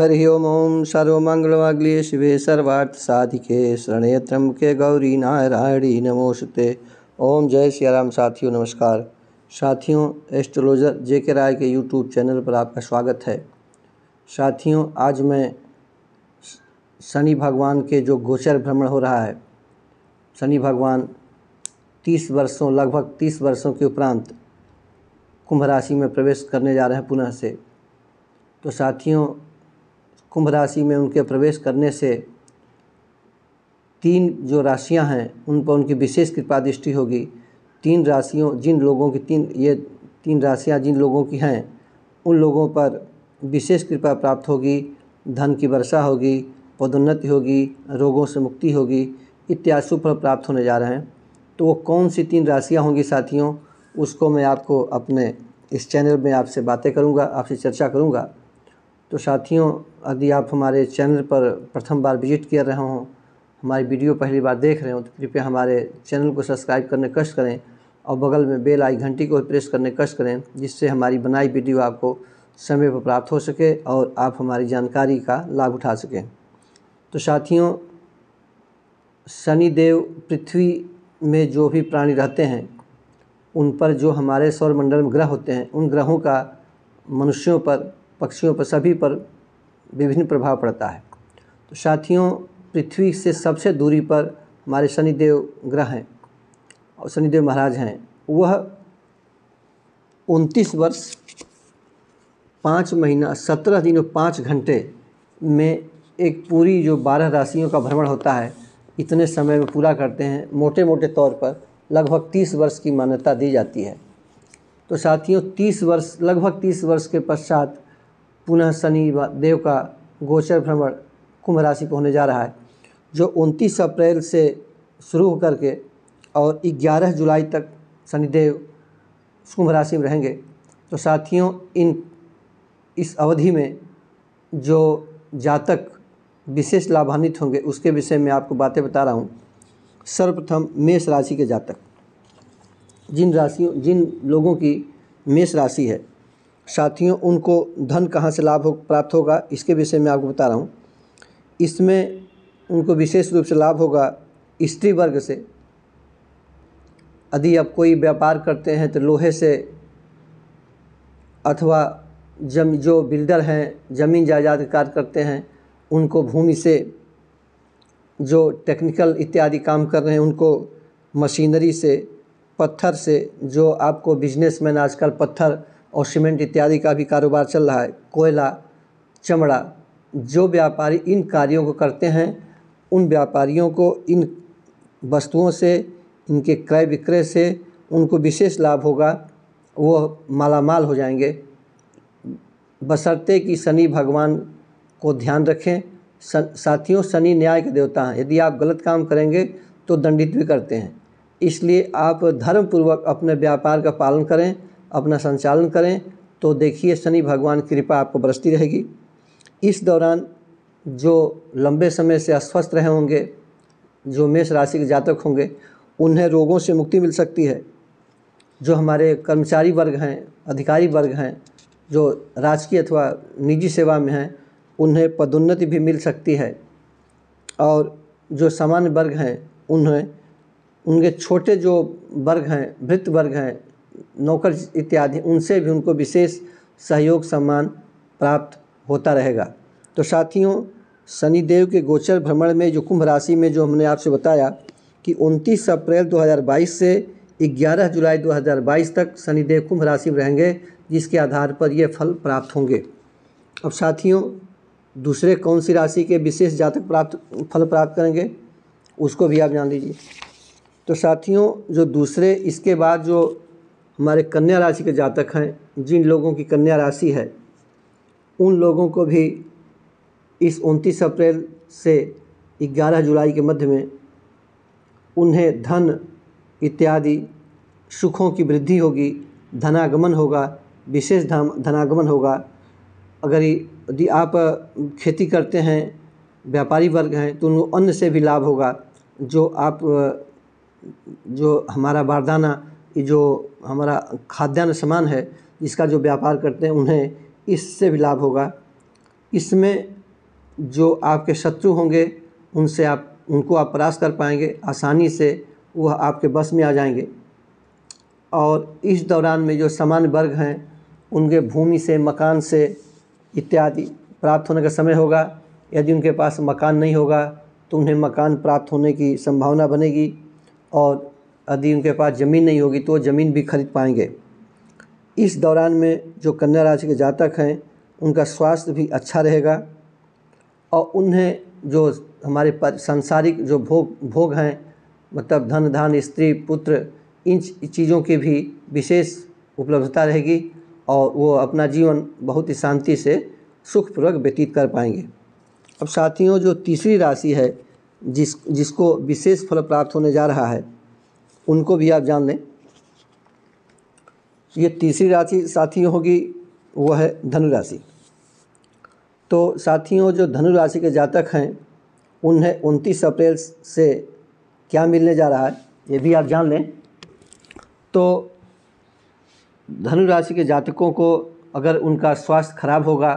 हरि ओम ॐ सर्वमङ्गलमाग्ल्ये शिवे सर्वार्थसाधिके शरण्ये के गौरी नारायणी नमोस्ते ओम जय श्री राम साथियों नमस्कार साथियों एस्ट्रोलॉजर जे के राय के यूट्यूब चैनल पर आपका स्वागत है साथियों आज मैं शनि भगवान के जो गोचर भ्रमण हो रहा है शनि भगवान तीस वर्षों लगभग तीस वर्षों के उपरांत कुंभ राशि में प्रवेश करने जा रहे हैं पुनः से तो साथियों कुंभ राशि में उनके प्रवेश करने से तीन जो राशियां हैं उन पर उनकी विशेष कृपा दृष्टि होगी तीन राशियों जिन लोगों की तीन ये तीन राशियां जिन लोगों की हैं उन लोगों पर विशेष कृपा प्राप्त होगी धन की वर्षा होगी पदोन्नति होगी रोगों से मुक्ति होगी इत्यादि सुफल प्राप्त होने जा रहे हैं तो वो कौन सी तीन राशियाँ होंगी साथियों उसको मैं आपको अपने इस चैनल में आपसे बातें करूँगा आपसे चर्चा करूँगा तो साथियों यदि आप हमारे चैनल पर प्रथम बार विजिट कर रहे हों हमारी वीडियो पहली बार देख रहे हों तो कृपया हमारे चैनल को सब्सक्राइब करने कष्ट करें और बगल में बेल आई घंटी को प्रेस करने कष्ट करें जिससे हमारी बनाई वीडियो आपको समय पर प्राप्त हो सके और आप हमारी जानकारी का लाभ उठा सकें तो साथियों शनिदेव पृथ्वी में जो भी प्राणी रहते हैं उन पर जो हमारे सौरमंडल में ग्रह होते हैं उन ग्रहों का मनुष्यों पर पक्षियों पर सभी पर विभिन्न प्रभाव पड़ता है तो साथियों पृथ्वी से सबसे दूरी पर हमारे शनिदेव ग्रह हैं और शनिदेव महाराज हैं वह उनतीस वर्ष पाँच महीना सत्रह दिनों पाँच घंटे में एक पूरी जो बारह राशियों का भ्रमण होता है इतने समय में पूरा करते हैं मोटे मोटे तौर पर लगभग तीस वर्ष की मान्यता दी जाती है तो साथियों तीस वर्ष लगभग तीस वर्ष के पश्चात पुनः शनि देव का गोचर भ्रमण कुंभ राशि पर होने जा रहा है जो 29 अप्रैल से शुरू होकर के और 11 जुलाई तक शनिदेव कुंभ राशि में रहेंगे तो साथियों इन इस अवधि में जो जातक विशेष लाभान्वित होंगे उसके विषय में आपको बातें बता रहा हूँ सर्वप्रथम मेष राशि के जातक जिन राशियों जिन लोगों की मेष राशि है साथियों उनको धन कहाँ से लाभ हो प्राप्त होगा इसके विषय में आपको बता रहा हूँ इसमें उनको विशेष रूप से लाभ होगा स्त्री वर्ग से यदि आप कोई व्यापार करते हैं तो लोहे से अथवा जम जो बिल्डर हैं ज़मीन जायदाद कार्य करते हैं उनको भूमि से जो टेक्निकल इत्यादि काम कर रहे हैं उनको मशीनरी से पत्थर से जो आपको बिजनेसमैन आजकल पत्थर और सीमेंट इत्यादि का भी कारोबार चल रहा है कोयला चमड़ा जो व्यापारी इन कार्यों को करते हैं उन व्यापारियों को इन वस्तुओं से इनके क्रय विक्रय से उनको विशेष लाभ होगा वो मालामाल हो जाएंगे बसरते कि शनि भगवान को ध्यान रखें साथियों शनि न्याय के देवता हैं यदि आप गलत काम करेंगे तो दंडित भी करते हैं इसलिए आप धर्मपूर्वक अपने व्यापार का पालन करें अपना संचालन करें तो देखिए शनि भगवान की कृपा आपको बरसती रहेगी इस दौरान जो लंबे समय से अस्वस्थ रहे होंगे जो मेष राशि के जातक होंगे उन्हें रोगों से मुक्ति मिल सकती है जो हमारे कर्मचारी वर्ग हैं अधिकारी वर्ग हैं जो राजकीय अथवा निजी सेवा में हैं उन्हें पदोन्नति भी मिल सकती है और जो सामान्य वर्ग हैं उन्हें उनके छोटे जो वर्ग हैं वृत्त वर्ग हैं नौकर इत्यादि उनसे भी उनको विशेष सहयोग सम्मान प्राप्त होता रहेगा तो साथियों शनिदेव के गोचर भ्रमण में जो कुंभ राशि में जो हमने आपसे बताया कि 29 अप्रैल 2022 से 11 जुलाई 2022 तक शनिदेव कुंभ राशि में रहेंगे जिसके आधार पर ये फल प्राप्त होंगे अब साथियों दूसरे कौन सी राशि के विशेष जातक प्राप्त फल प्राप्त करेंगे उसको भी आप जान लीजिए तो साथियों जो दूसरे इसके बाद जो हमारे कन्या राशि के जातक हैं जिन लोगों की कन्या राशि है उन लोगों को भी इस उनतीस अप्रैल से ग्यारह जुलाई के मध्य में उन्हें धन इत्यादि सुखों की वृद्धि होगी धनागमन होगा विशेष धन धनागमन होगा अगर यदि आप खेती करते हैं व्यापारी वर्ग हैं तो उनको अन्न से भी लाभ होगा जो आप जो हमारा बारदाना जो हमारा खाद्यान्न सामान है इसका जो व्यापार करते हैं उन्हें इससे भी लाभ होगा इसमें जो आपके शत्रु होंगे उनसे आप उनको आप परास्त कर पाएंगे आसानी से वह आपके बस में आ जाएंगे और इस दौरान में जो सामान्य वर्ग हैं उनके भूमि से मकान से इत्यादि प्राप्त होने का समय होगा यदि उनके पास मकान नहीं होगा तो उन्हें मकान प्राप्त होने की संभावना बनेगी और यदि उनके पास ज़मीन नहीं होगी तो ज़मीन भी खरीद पाएंगे इस दौरान में जो कन्या राशि के जातक हैं उनका स्वास्थ्य भी अच्छा रहेगा और उन्हें जो हमारे सांसारिक जो भोग भोग हैं मतलब धन धान स्त्री पुत्र इन चीज़ों की भी विशेष उपलब्धता रहेगी और वो अपना जीवन बहुत ही शांति से सुखपूर्वक व्यतीत कर पाएंगे अब साथियों जो तीसरी राशि है जिस जिसको विशेष फल प्राप्त होने जा रहा है उनको भी आप जान लें ये तीसरी राशि साथी होगी वह है धनु राशि तो साथियों जो धनु राशि के जातक हैं उन्हें उनतीस अप्रैल से क्या मिलने जा रहा है ये भी आप जान लें तो धनु राशि के जातकों को अगर उनका स्वास्थ्य खराब होगा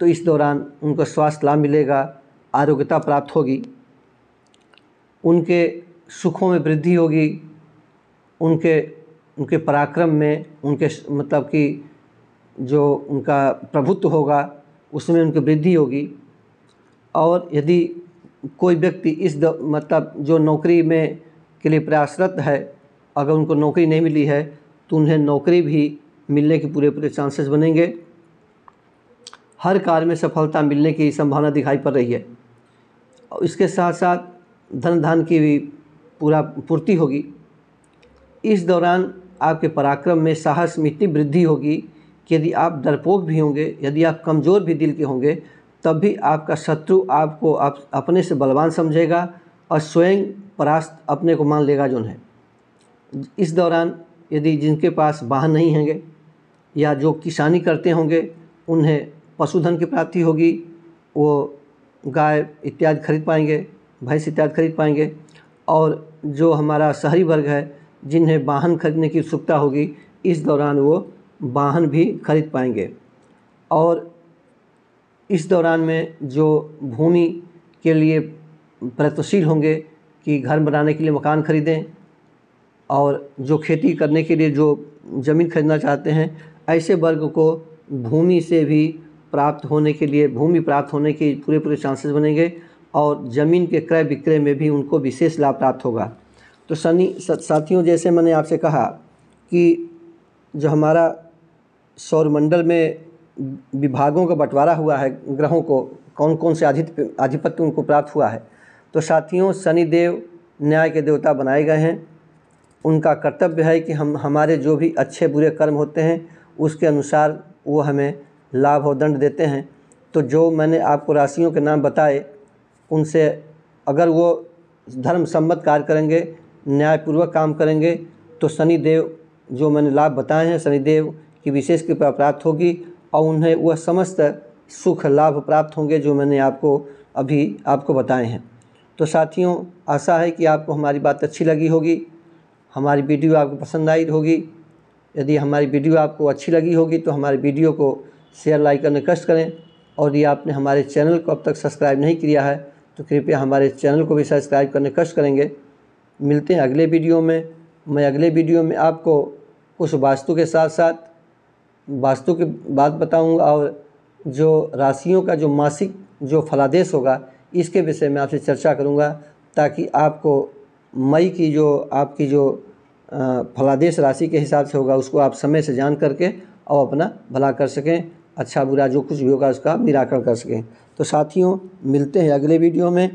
तो इस दौरान उनको स्वास्थ्य लाभ मिलेगा आरोग्यता प्राप्त होगी उनके सुखों में वृद्धि होगी उनके उनके पराक्रम में उनके मतलब कि जो उनका प्रभुत्व होगा उसमें उनकी वृद्धि होगी और यदि कोई व्यक्ति इस मतलब जो नौकरी में के लिए प्रयासरत है अगर उनको नौकरी नहीं मिली है तो उन्हें नौकरी भी मिलने के पूरे पूरे चांसेस बनेंगे हर कार्य में सफलता मिलने की संभावना दिखाई पड़ रही है और इसके साथ साथ धन धान की भी पूरा पूर्ति होगी इस दौरान आपके पराक्रम में साहस में इतनी वृद्धि होगी कि यदि आप डरपोक भी होंगे यदि आप कमज़ोर भी दिल के होंगे तब भी आपका शत्रु आपको आप अपने से बलवान समझेगा और स्वयं परास्त अपने को मान लेगा जो है इस दौरान यदि जिनके पास वाहन नहीं होंगे या जो किसानी करते होंगे उन्हें पशुधन की प्राप्ति होगी वो गाय इत्यादि खरीद पाएंगे भैंस इत्यादि खरीद पाएंगे और जो हमारा शहरी वर्ग है जिन्हें वाहन खरीदने की उत्सुकता होगी इस दौरान वो वाहन भी खरीद पाएंगे और इस दौरान में जो भूमि के लिए प्रयत्नशील होंगे कि घर बनाने के लिए मकान खरीदें और जो खेती करने के लिए जो ज़मीन खरीदना चाहते हैं ऐसे वर्ग को भूमि से भी प्राप्त होने के लिए भूमि प्राप्त होने के पूरे पूरे चांसेस बनेंगे और ज़मीन के क्रय विक्रय में भी उनको विशेष लाभ प्राप्त होगा तो सनी साथियों जैसे मैंने आपसे कहा कि जो हमारा सौरमंडल में विभागों का बंटवारा हुआ है ग्रहों को कौन कौन से आधित आधिपत्य उनको प्राप्त हुआ है तो साथियों शनिदेव न्याय के देवता बनाए गए हैं उनका कर्तव्य है कि हम हमारे जो भी अच्छे बुरे कर्म होते हैं उसके अनुसार वो हमें लाभ और दंड देते हैं तो जो मैंने आपको राशियों के नाम बताए उनसे अगर वो धर्म सम्मत कार्य करेंगे न्यायपूर्वक काम करेंगे तो शनिदेव जो मैंने लाभ बताए हैं शनिदेव की विशेष कृपा प्राप्त होगी और उन्हें वह समस्त सुख लाभ प्राप्त होंगे जो मैंने आपको अभी आपको बताए हैं तो साथियों आशा है कि आपको हमारी बात अच्छी लगी होगी हमारी वीडियो आपको पसंद आई होगी यदि हमारी वीडियो आपको अच्छी लगी होगी तो हमारे वीडियो को शेयर लाइक करने कष्ट करें और यदि आपने हमारे चैनल को अब तक सब्सक्राइब नहीं किया है तो कृपया हमारे चैनल को भी सब्सक्राइब करने कष्ट करेंगे मिलते हैं अगले वीडियो में मैं अगले वीडियो में आपको उस वास्तु के साथ साथ वास्तु की बात बताऊंगा और जो राशियों का जो मासिक जो फलादेश होगा इसके विषय में आपसे चर्चा करूंगा ताकि आपको मई की जो आपकी जो फलादेश राशि के हिसाब से होगा उसको आप समय से जान करके और अपना भला कर सकें अच्छा बुरा जो कुछ भी होगा उसका निराकरण कर सकें तो साथियों मिलते हैं अगले वीडियो में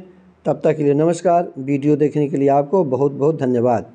तब तक के लिए नमस्कार वीडियो देखने के लिए आपको बहुत बहुत धन्यवाद